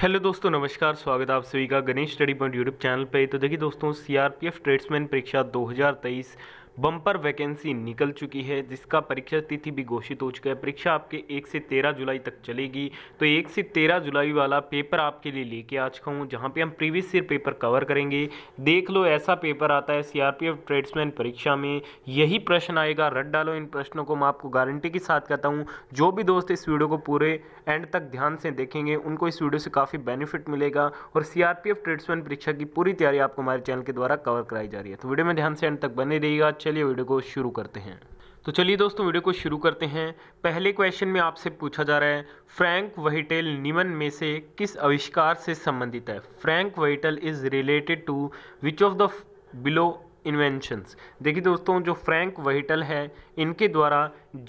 Hello दोस्तों नमस्कार स्वागत आप सभी का Ganesh study point YouTube channel पे तो देखिए दोस्तों सीआरपीएफ ट्रेड्समैन परीक्षा 2023 बम्पर वैकेंसी निकल चुकी है जिसका परीक्षा तिथि भी घोषित हो चुका है परीक्षा आपके एक से तेरह जुलाई तक चलेगी तो एक से तेरह जुलाई वाला पेपर आपके लिए लेके आ चुका हूँ जहाँ पे हम प्रीवियस ईयर पेपर कवर करेंगे देख लो ऐसा पेपर आता है सीआरपीएफ ट्रेड्समैन परीक्षा में यही प्रश्न आएगा रट डालो इन प्रश्नों को मैं आपको गारंटी के साथ कहता हूँ जो भी दोस्त इस वीडियो को पूरे एंड तक ध्यान से देखेंगे उनको इस वीडियो से काफ़ी बेनिफिट मिलेगा और सीआरपीएफ ट्रेड्समैन परीक्षा की पूरी तैयारी आपको हमारे चैनल के द्वारा कवर कराई जा रही है तो वीडियो में ध्यान से एंड तक बने रहिएगा चलिए वीडियो को शुरू करते हैं तो चलिए दोस्तों वीडियो को शुरू करते हैं पहले क्वेश्चन में आपसे पूछा जा रहा है फ्रैंक वहीटेल निमन में से किस आविष्कार से संबंधित है Frank Whittle is related to which of the below inventions देखिए दोस्तों जो फ्रैंक वहीटल है इनके द्वारा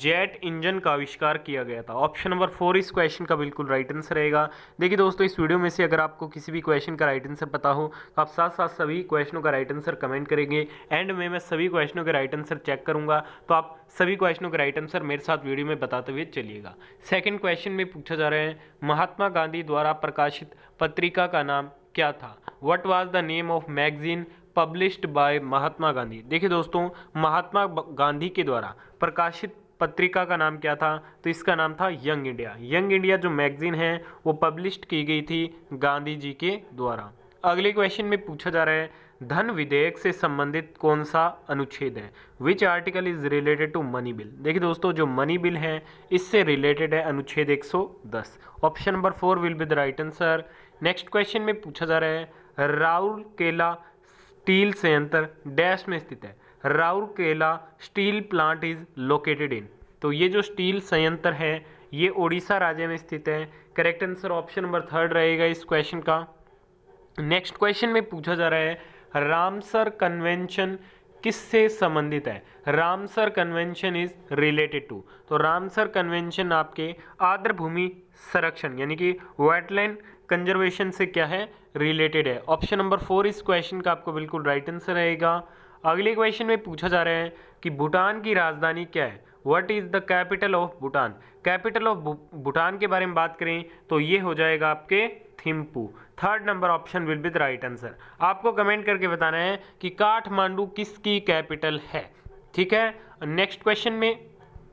जेट इंजन का आविष्कार किया गया था ऑप्शन नंबर फोर इस क्वेश्चन का बिल्कुल राइट आंसर रहेगा देखिए दोस्तों इस वीडियो में से अगर आपको किसी भी क्वेश्चन का राइट आंसर पता हो तो आप साथ साथ सभी क्वेश्चनों का राइट आंसर कमेंट करेंगे एंड में मैं सभी क्वेश्चनों के राइट आंसर चेक करूंगा तो आप सभी क्वेश्चनों के राइट आंसर मेरे साथ वीडियो में बताते हुए चलिएगा सेकेंड क्वेश्चन में पूछा जा रहा है महात्मा गांधी द्वारा प्रकाशित पत्रिका का नाम क्या था what was the name of magazine published by Mahatma Gandhi देखिए दोस्तों महात्मा गांधी के द्वारा प्रकाशित पत्रिका का नाम क्या था तो इसका नाम था यंग इंडिया यंग इंडिया जो मैगजीन है वो पब्लिश्ड की गई थी गांधी जी के द्वारा अगले क्वेश्चन में पूछा जा रहा है धन विधेयक से संबंधित कौन सा अनुच्छेद है which article is related to money bill देखिए दोस्तों जो मनी बिल है इससे रिलेटेड है अनुच्छेद 110 option number four will be the right answer next question में पूछा जा रहा है राउल केला स्टील संयंत्र डैश में स्थित है Rourkela steel plant is located in तो ये जो स्टील संयंत्र है ये ओडिशा राज्य में स्थित है correct answer option number third रहेगा इस क्वेश्चन का नेक्स्ट क्वेश्चन में पूछा जा रहा है रामसर कन्वेंशन किससे संबंधित है Ramsar convention is related to तो रामसर कन्वेंशन आपके आर्द्र भूमि संरक्षण यानी कि वेटलैंड कंजर्वेशन से क्या है रिलेटेड है ऑप्शन नंबर फोर इस क्वेश्चन का आपको बिल्कुल राइट आंसर रहेगा अगले क्वेश्चन में पूछा जा रहा है कि भूटान की राजधानी क्या है what is the capital of Bhutan capital of Bhutan के बारे में बात करें तो ये हो जाएगा आपके Thimphu third number option will be the right answer आपको कमेंट करके बताना है कि काठमांडू किसकी कैपिटल है ठीक है नेक्स्ट क्वेश्चन में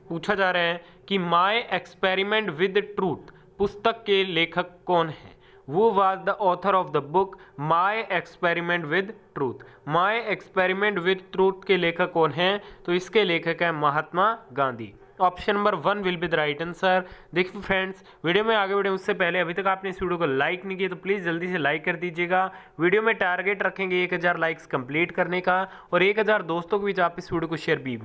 पूछा जा रहा है कि माई एक्सपेरिमेंट विद ट्रूथ पुस्तक के लेखक कौन है who was the author of the book my experiment with truth my experiment with truth के लेखक कौन हैं तो इसके लेखक हैं Mahatma Gandhi option number one will be the right answer देखिए फ्रेंड्स वीडियो में आगे बढ़े उससे पहले अभी तक आपने इस वीडियो को लाइक नहीं किया तो प्लीज़ जल्दी से लाइक कर दीजिएगा वीडियो में टारगेट रखेंगे 1000 लाइक्स कंप्लीट करने का और 1000 दोस्तों के बीच आप इस वीडियो को शेयर भी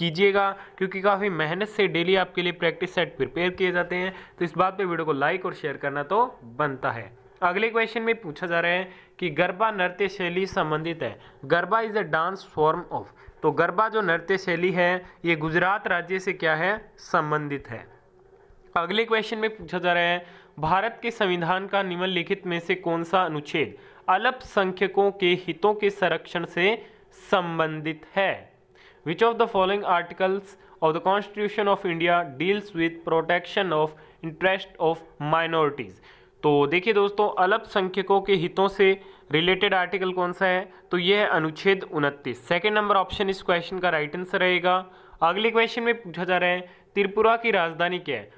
कीजिएगा क्योंकि काफ़ी मेहनत से डेली आपके लिए प्रैक्टिस सेट प्रिपेयर किए जाते हैं तो इस बात पे वीडियो को लाइक और शेयर करना तो बनता है अगले क्वेश्चन में पूछा जा रहा है कि गरबा नृत्य शैली संबंधित है Garba is a dance form of तो गरबा जो नृत्य शैली है ये गुजरात राज्य से क्या है संबंधित है अगले क्वेश्चन में पूछा जा रहा है भारत के संविधान का निम्नलिखित में से कौन सा अनुच्छेद अल्पसंख्यकों के हितों के संरक्षण से संबंधित है Which of the following articles of the Constitution of India deals with protection of interest of minorities? तो देखिए दोस्तों अल्पसंख्यकों के हितों से रिलेटेड आर्टिकल कौन सा है तो ये है अनुच्छेद उनतीस सेकेंड नंबर ऑप्शन इस क्वेश्चन का राइट आंसर रहेगा अगले क्वेश्चन में पूछा जा रहा है त्रिपुरा की राजधानी क्या है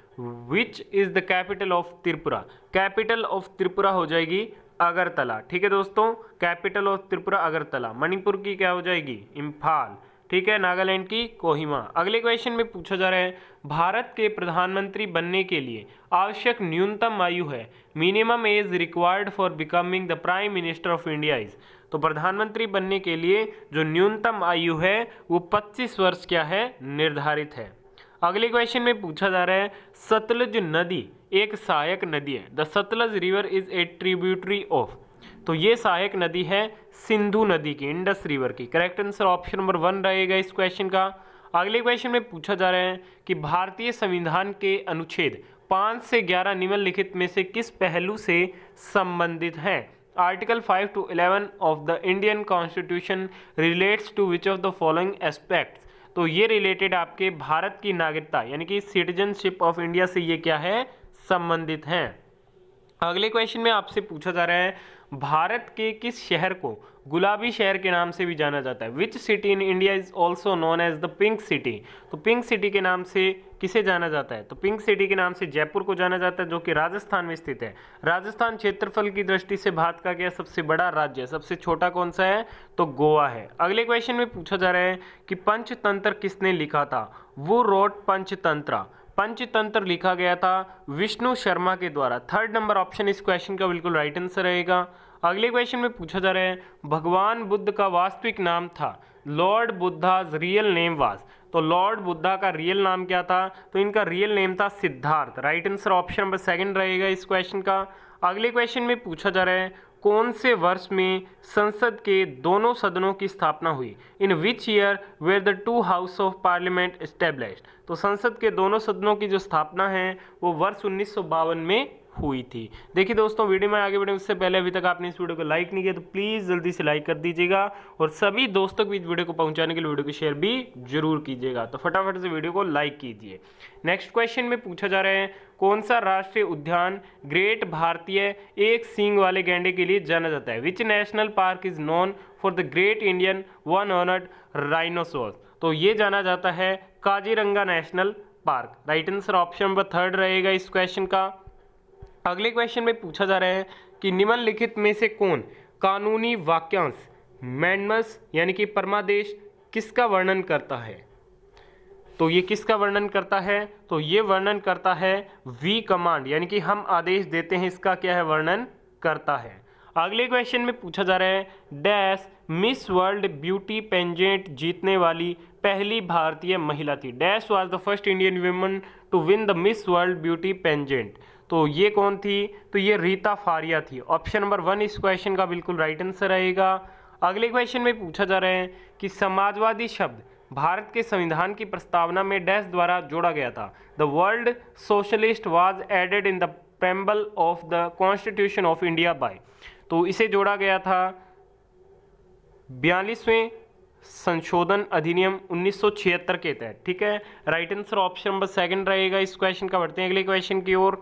which is the capital of Tripura capital of Tripura हो जाएगी अगरतला ठीक है दोस्तों कैपिटल ऑफ त्रिपुरा अगरतला मणिपुर की क्या हो जाएगी इम्फाल ठीक है नागालैंड की कोहिमा अगले क्वेश्चन में पूछा जा रहा है भारत के प्रधानमंत्री बनने के लिए आवश्यक न्यूनतम आयु है minimum age required for becoming the prime minister of India is तो प्रधानमंत्री बनने के लिए जो न्यूनतम आयु है वो 25 वर्ष क्या है निर्धारित है अगले क्वेश्चन में पूछा जा रहा है सतलुज नदी एक सहायक नदी है the Sutlej river is a tributary of तो ये सहायक नदी है सिंधु नदी की इंडस रिवर की correct answer option number one रहेगा इस क्वेश्चन का अगले क्वेश्चन में पूछा जा रहा है कि भारतीय संविधान के अनुच्छेद पाँच से ग्यारह निम्नलिखित में से किस पहलू से संबंधित हैं article five to eleven of the Indian constitution relates to which of the following aspect तो ये रिलेटेड आपके भारत की नागरिकता यानी कि सिटीजनशिप ऑफ इंडिया से ये क्या है संबंधित हैं अगले क्वेश्चन में आपसे पूछा जा रहा है भारत के किस शहर को गुलाबी शहर के नाम से भी जाना जाता है which city in India is also known as the pink city तो पिंक सिटी के नाम से किसे जाना जाता है तो पिंक सिटी के नाम से जयपुर को जाना जाता है जो कि राजस्थान में स्थित है राजस्थान क्षेत्रफल की दृष्टि से भारत का क्या सबसे बड़ा राज्य है सबसे छोटा कौन सा है तो गोवा है अगले क्वेश्चन में पूछा जा रहा है कि पंचतंत्र किसने लिखा था वो रोट पंचतंत्र पंचतंत्र लिखा गया था विष्णु शर्मा के द्वारा थर्ड नंबर ऑप्शन इस क्वेश्चन का बिल्कुल राइट आंसर रहेगा अगले क्वेश्चन में पूछा जा रहा है भगवान बुद्ध का वास्तविक नाम था lord Buddha's real name was तो लॉर्ड बुद्धा का रियल नाम क्या था तो इनका रियल नेम था Siddhartha right answer option number second रहेगा इस क्वेश्चन का अगले क्वेश्चन में पूछा जा रहा है कौन से वर्ष में संसद के दोनों सदनों की स्थापना हुई in which year were the two house of parliament establish तो संसद के दोनों सदनों की जो स्थापना है वो वर्ष उन्नीस में हुई थी देखिए दोस्तों वीडियो में आगे बढ़े उससे पहले अभी तक आपने इस वीडियो को लाइक नहीं किया तो प्लीज़ जल्दी से लाइक कर दीजिएगा और सभी दोस्तों को इस वीडियो को पहुंचाने के लिए वीडियो को शेयर भी जरूर कीजिएगा तो फटाफट से वीडियो को लाइक कीजिए नेक्स्ट क्वेश्चन में पूछा जा रहा है कौन सा राष्ट्रीय उद्यान ग्रेट भारतीय एक सींग वाले गेंडे के लिए जाना जाता है which national park is known for the great Indian one ऑनर्ड राइनोसोर तो ये जाना जाता है Kaziranga national park right answer option number third रहेगा इस क्वेश्चन का अगले क्वेश्चन में पूछा जा रहा है कि निम्नलिखित में से कौन कानूनी वाक्यांश मैंडमस यानी कि परमादेश किसका वर्णन करता है तो ये किसका वर्णन करता है तो ये वर्णन करता है वी कमांड यानी कि हम आदेश देते हैं इसका क्या है वर्णन करता है अगले क्वेश्चन में पूछा जा रहा है dash Miss World beauty pageant जीतने वाली पहली भारतीय महिला थी dash was the first Indian woman to win the Miss World beauty pageant तो ये कौन थी तो ये रीता फारिया थी ऑप्शन नंबर वन इस क्वेश्चन का बिल्कुल राइट आंसर रहेगा अगले क्वेश्चन में पूछा जा रहा है कि समाजवादी शब्द भारत के संविधान की प्रस्तावना में डैश द्वारा जोड़ा गया था the word socialist was added in the preamble of the constitution of India by तो इसे जोड़ा गया था बयालीसवें संशोधन अधिनियम 1976 के तहत ठीक है right answer option number second रहेगा इस क्वेश्चन का बढ़ते हैं अगले क्वेश्चन की ओर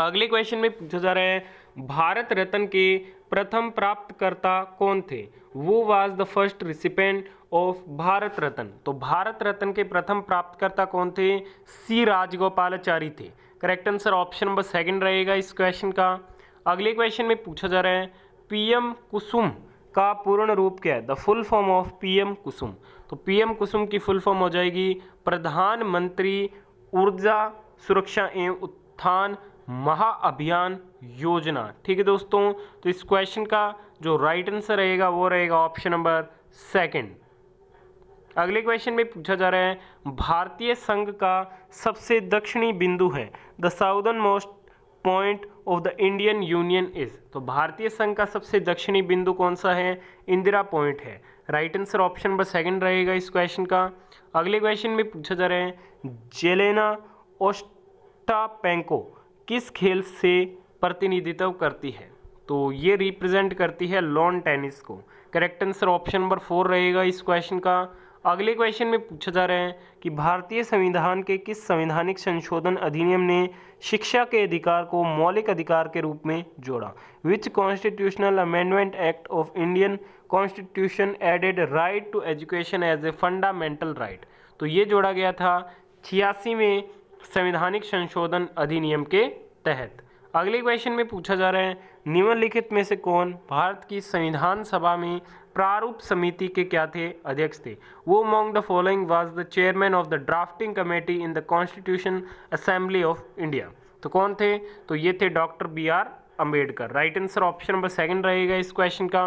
अगले क्वेश्चन में पूछा जा रहा है भारत रत्न के प्रथम प्राप्तकर्ता कौन थे who was the first recipient of Bharat Ratna तो भारत रत्न के प्रथम प्राप्तकर्ता कौन थे सी राजगोपालाचारी थे correct answer option number second रहेगा इस क्वेश्चन का अगले क्वेश्चन में पूछा जा रहा है पीएम कुसुम का पूर्ण रूप क्या है the full form of PM Kusum तो पीएम कुसुम की फुल फॉर्म हो जाएगी प्रधानमंत्री ऊर्जा सुरक्षा एवं उत्थान महाअभियान योजना ठीक है दोस्तों तो इस क्वेश्चन का जो राइट आंसर रहेगा वो रहेगा ऑप्शन नंबर सेकंड अगले क्वेश्चन में पूछा जा रहा है भारतीय संघ का सबसे दक्षिणी बिंदु है the southern most point of the Indian union is तो भारतीय संघ का सबसे दक्षिणी बिंदु कौन सा है इंदिरा पॉइंट है right answer option number second रहेगा इस क्वेश्चन का अगले क्वेश्चन में पूछा जा रहा है जेलेना ओस्टापेंको किस खेल से प्रतिनिधित्व करती है तो ये रिप्रेजेंट करती है लॉन टेनिस को correct answer option number four रहेगा इस क्वेश्चन का अगले क्वेश्चन में पूछा जा रहा है कि भारतीय संविधान के किस संवैधानिक संशोधन अधिनियम ने शिक्षा के अधिकार को मौलिक अधिकार के रूप में जोड़ा which constitutional amendment act of Indian constitution added right to education as a fundamental right तो ये जोड़ा गया था छियासी में संवैधानिक संशोधन अधिनियम के तहत अगले क्वेश्चन में पूछा जा रहा है निम्नलिखित में से कौन भारत की संविधान सभा में प्रारूप समिति के क्या थे अध्यक्ष थे who among the following was the chairman of the drafting committee in the constitution assembly of India तो कौन थे तो ये थे doctor B R Ambedkar right answer option number second रहेगा इस क्वेश्चन का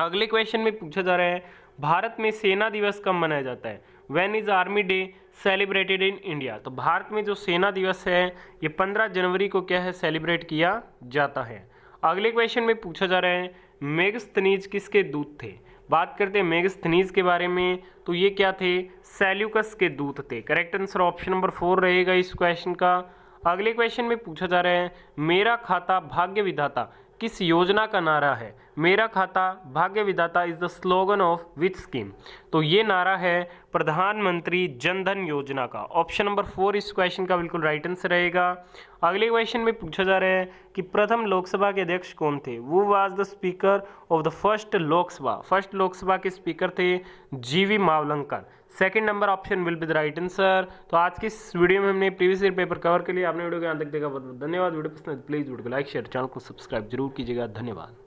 अगले क्वेश्चन में पूछा जा रहा है भारत में सेना दिवस कब मनाया जाता है when is army day celebrated in India तो भारत में जो सेना दिवस है ये 15 जनवरी को क्या है सेलिब्रेट किया जाता है अगले क्वेश्चन में पूछा जा रहा है मेगस्थनीज किसके दूत थे बात करते हैं मेगस्थनीज के बारे में तो ये क्या थे सेल्यूकस के दूत थे correct answer option number four रहेगा इस क्वेश्चन का अगले क्वेश्चन में पूछा जा रहा है मेरा खाता भाग्य विधाता किस योजना का नारा है मेरा खाता भाग्य विदाता is the slogan of which scheme तो ये नारा है प्रधानमंत्री जनधन योजना का ऑप्शन नंबर फोर इस क्वेश्चन का बिल्कुल राइट आंसर रहेगा अगले क्वेश्चन में पूछा जा रहा है कि प्रथम लोकसभा के अध्यक्ष कौन थे who was the speaker of the first Lok Sabha first Lok Sabha के स्पीकर थे G V Mavalankar second number option will be the right answer तो आज की इस वीडियो में हमने प्रीवियस ईयर पेपर कवर के लिए आपने वीडियो के यहाँ तक देखा बहुत बहुत धन्यवाद वीडियो पसंद प्लीज़ वीडियो तो को लाइक शेयर चैनल को सब्सक्राइब जरूर कीजिएगा धन्यवाद